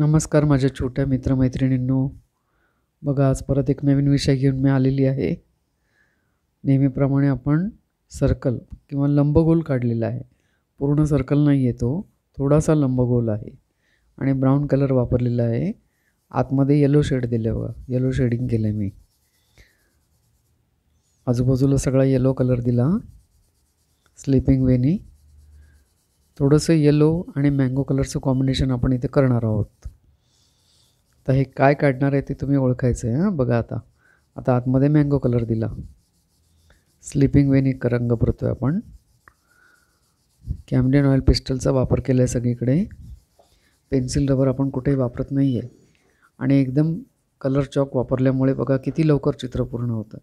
नमस्कार माझ्या छोट्या मित्रमैत्रिणींनो बघा आज परत एक नवीन विषय घेऊन मी आलेली आहे नेहमीप्रमाणे आपण सर्कल किंवा लंबगोल काढलेला आहे पूर्ण सर्कल नाही येतो तो थोडासा लंबगोल आहे आणि ब्राऊन कलर वापरलेला आहे आतमध्ये येलो शेड दिले बघा येलो शेडिंग केलं आहे मी आजूबाजूला सगळा येलो कलर दिला स्लीपिंग वेनी थोडंसं येलो आणि मँगो कलरचं कॉम्बिनेशन आपण इथे करणार आहोत आता हे काय काढणार आहे ते तुम्ही ओळखायचं आहे हां बघा आता आता आतमध्ये मँगो कलर दिला स्लिपिंग वेनी रंग भरतो आहे आपण कॅमडियन ऑइल पिस्टलचा वापर केला आहे सगळीकडे पेन्सिल रबर आपण कुठेही वापरत नाही आहे आणि एकदम कलर चॉक वापरल्यामुळे बघा किती लवकर चित्र पूर्ण होतं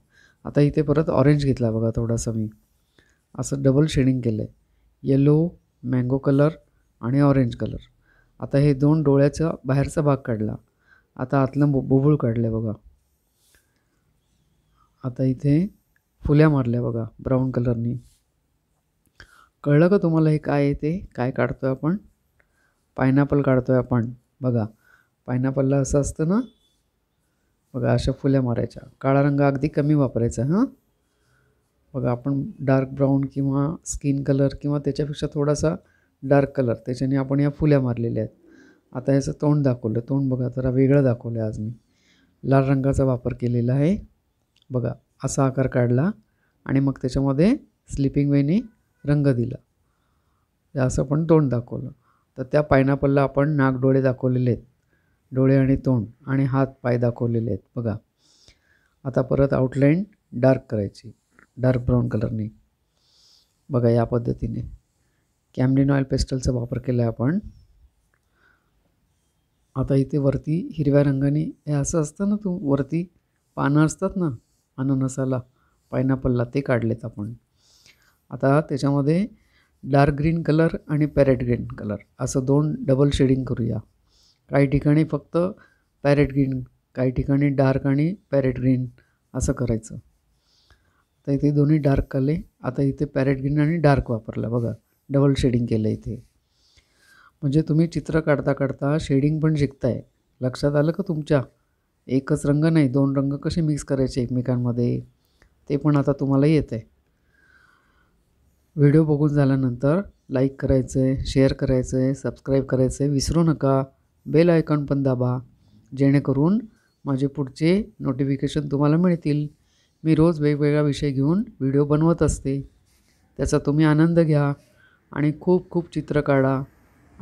आता इथे परत ऑरेंज घेतला बघा थोडासा मी असं डबल शेडिंग केलं आहे येलो मँगो कलर आणि ऑरेंज कलर आता हे दोन डोळ्याचा बाहेरचा भाग काढला आता आतलं बो बोबूळ काढलं आहे बघा आता इथे फुल्या मारल्या बघा ब्राऊन कलरनी कळलं का तुम्हाला हे काय आहे ते काय काढतो आहे आपण पायनॅपल काढतो आहे आपण बघा पायनॅपलला असं असतं ना बघा अशा फुल्या मारायच्या काळा रंग अगदी कमी वापरायचा हां बघा आपण डार्क ब्राऊन किंवा स्किन कलर किंवा त्याच्यापेक्षा थोडासा डार्क कलर त्याच्याने आपण या फुल्या मारलेल्या आहेत आता याचं तोंड दाखवलं तोंड बघा जरा वेगळं दाखवलं आहे आज मी लाल रंगाचा वापर केलेला आहे बघा असा आकार काढला आणि मग त्याच्यामध्ये स्लिपिंग वेने रंग दिला असं पण तोंड दाखवलं तर त्या पायनापलला आपण नाक डोळे दाखवलेले आहेत डोळे आणि तोंड आणि हात पाय दाखवलेले आहेत बघा आता परत आउटलाईन डार्क करायची डार्क ब्राऊन कलरने बघा या पद्धतीने कॅमलिन ऑइल पेस्टलचा वापर केला आहे आपण आता इथे वरती हिरव्या रंगाने हे असं असतं ना तू वरती पानं असतात ना अननसाला पायनॅपलला ते काढलेत आपण आता त्याच्यामध्ये डार्क ग्रीन कलर आणि पॅरेट ग्रीन कलर असं दोन डबल शेडिंग करूया काही ठिकाणी फक्त पॅरेट ग्रीन काही ठिकाणी डार्क आणि पॅरेट ग्रीन असं करायचं आता इथे दोन्ही डार्क आले आता इथे पॅरेट ग्रीन आणि डार्क वापरला बघा डबल शेडिंग केलं इथे म्हणजे तुम्ही चित्र काढता काढता शेडिंग पण शिकताय लक्षात आलं का तुमच्या एकच रंग नाही दोन रंग कसे मिक्स करायचे एकमेकांमध्ये ते पण आता तुम्हाला येत आहे व्हिडिओ बघून झाल्यानंतर लाईक करायचं आहे शेअर करायचं आहे सबस्क्राईब करायचं आहे विसरू नका बेल आयकॉन पण दाबा जेणेकरून माझे पुढचे नोटिफिकेशन तुम्हाला मिळतील मी रोज वेगवेगळा विषय घेऊन व्हिडिओ बनवत असते त्याचा तुम्ही आनंद घ्या आणि खूप खूप चित्र काढा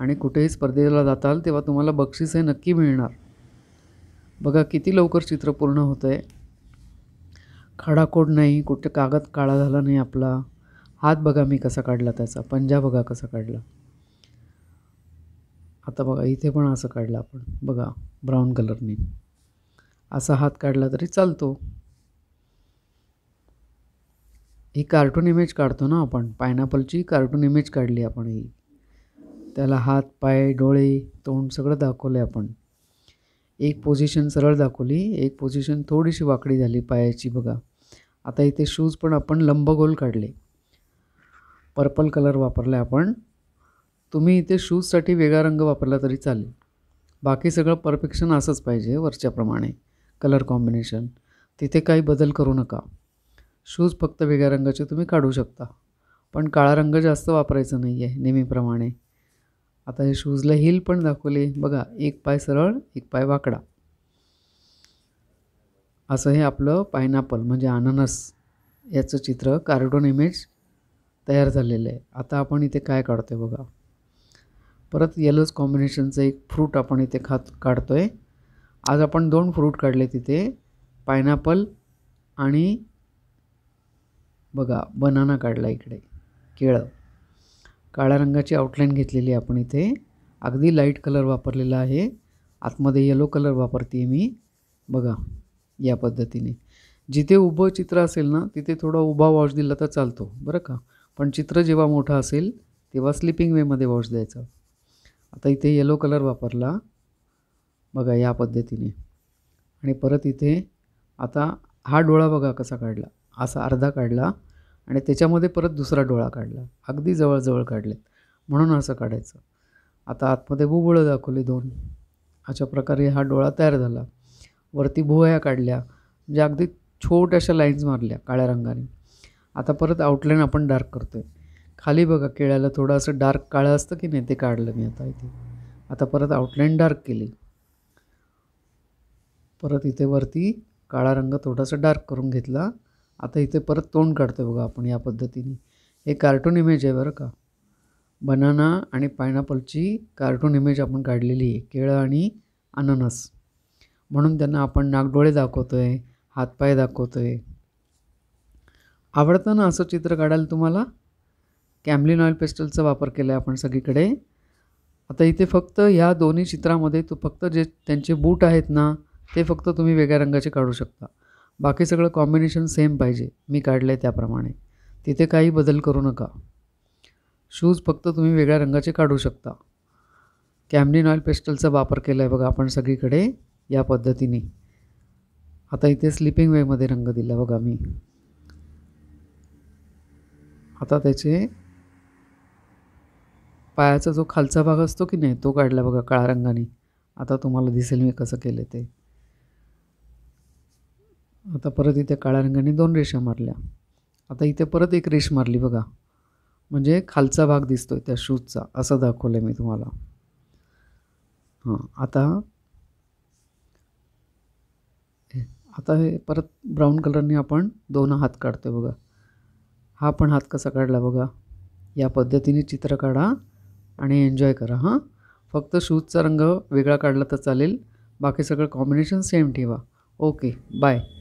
आणि कुठेही स्पर्धेला जाताल तेव्हा तुम्हाला बक्षीस हे नक्की मिळणार बघा किती लवकर चित्र पूर्ण होतं आहे खडाकोड नाही कुठे कागद काळा झाला नाही आपला हात बघा मी कसा काढला त्याचा पंजा बघा कसा काढला आता बघा इथे पण असं काढलं आपण बघा ब्राऊन कलरने असा हात काढला तरी चालतो ही कार्टून इमेज काढतो ना आपण पायनॅपलची कार्टून इमेज काढली आपण ही त्याला हात पाय डोळे तोंड सगळं दाखवलं आहे आपण एक पोझिशन सरळ दाखवली एक पोझिशन थोडीशी वाकडी झाली पायाची बघा आता इथे शूज पण आपण लंबगोल काढले पर्पल कलर वापरला आपण तुम्ही इथे शूजसाठी वेगळा रंग वापरला तरी चालेल बाकी सगळं परफेक्शन असंच पाहिजे वरच्याप्रमाणे कलर कॉम्बिनेशन तिथे काही बदल करू नका शूज फक्त वेगळ्या रंगाचे तुम्ही काढू शकता पण काळा रंग जास्त वापरायचा नाही आहे नेहमीप्रमाणे आता हे शूजला हिल पण दाखवले बघा एक पाय सरळ एक पाय वाकडा असं हे आपलं पायनॅपल म्हणजे अननस याचं चित्र कार्टून इमेज तयार झालेलं आहे आता आपण इथे काय काढतो आहे बघा परत येलोज कॉम्बिनेशनचं एक फ्रूट आपण इथे खात काढतो आहे आज आपण दोन फ्रूट काढले तिथे पायनॅपल आणि बघा बनाना काढला इकडे केळं काळ्या रंगाची आउटलाईन घेतलेली आपण इथे अगदी लाईट कलर वापरलेला आहे आतमध्ये येलो कलर वापरते आहे मी बघा या पद्धतीने जिथे उभं चित्र असेल ना तिथे थोडा उभा वॉश दिला तर चालतो बरं का पण चित्र जेव्हा मोठं असेल तेव्हा स्लिपिंग वेमध्ये वॉश द्यायचा आता इथे येलो कलर वापरला बघा या पद्धतीने आणि परत इथे आता हा डोळा बघा कसा काढला असा अर्धा काढला आणि त्याच्यामध्ये परत दुसरा डोळा काढला अगदी जवळजवळ काढलेत म्हणून असं काढायचं आता आतमध्ये भूबळं दाखवली दोन अशा प्रकारे हा डोळा तयार झाला वरती भुवया काढल्या म्हणजे अगदी छोट्याशा लाईन्स मारल्या काळ्या रंगाने आता परत आउटलाईन आपण डार्क करतो आहे खाली बघा केळ्याला थोडं असं डार्क काळं असतं की नाही ते काढलं मी आता इथे आता परत आउटलाईन डार्क केली परत इथे वरती काळा रंग थोडासा डार्क करून घेतला आता इथे परत तोंड काढतो बघा आपण या पद्धतीने हे कार्टून इमेज आहे बरं का बनाना आणि पायनॅपलची कार्टून इमेज आपण काढलेली आहे केळं आणि अननस म्हणून त्यांना आपण नागडोळे दाखवतो आहे हातपाय दाखवतो आहे आवडतं ना असं चित्र काढायला तुम्हाला कॅम्लिन ऑइल पेस्टलचा वापर केला आहे आपण सगळीकडे आता इथे फक्त ह्या दोन्ही चित्रामध्ये तू फक्त जे त्यांचे बूट आहेत ना ते फक्त तुम्ही वेगळ्या रंगाचे काढू शकता बाकी सगळं कॉम्बिनेशन सेम पाहिजे मी काढलं आहे त्याप्रमाणे तिथे काही बदल करू नका शूज फक्त तुम्ही वेगळ्या रंगाचे काढू शकता कॅमलिन ऑइल पेस्टलचा वापर केला आहे बघा आपण सगळीकडे या पद्धतीने आता इथे स्लिपिंग वेमध्ये रंग दिला बघा मी आता त्याचे पायाचा जो खालचा भाग असतो की नाही तो काढला बघा काळ्या रंगाने आता तुम्हाला दिसेल मी कसं केलं ते आता परत इथे काळ्या रंगाने दोन रेषा मारल्या आता इथे परत एक रेष मारली बघा म्हणजे खालचा भाग दिसतो त्या शूजचा असं दाखवलं आहे मी तुम्हाला हां आता आता हे परत ब्राऊन कलरने आपण दोन हात काढतो आहे बघा हा पण हात कसा काढला बघा या पद्धतीने चित्र काढा आणि एन्जॉय करा हां फक्त शूजचा रंग वेगळा काढला तर चालेल बाकी सगळं कॉम्बिनेशन सेम ठेवा ओके बाय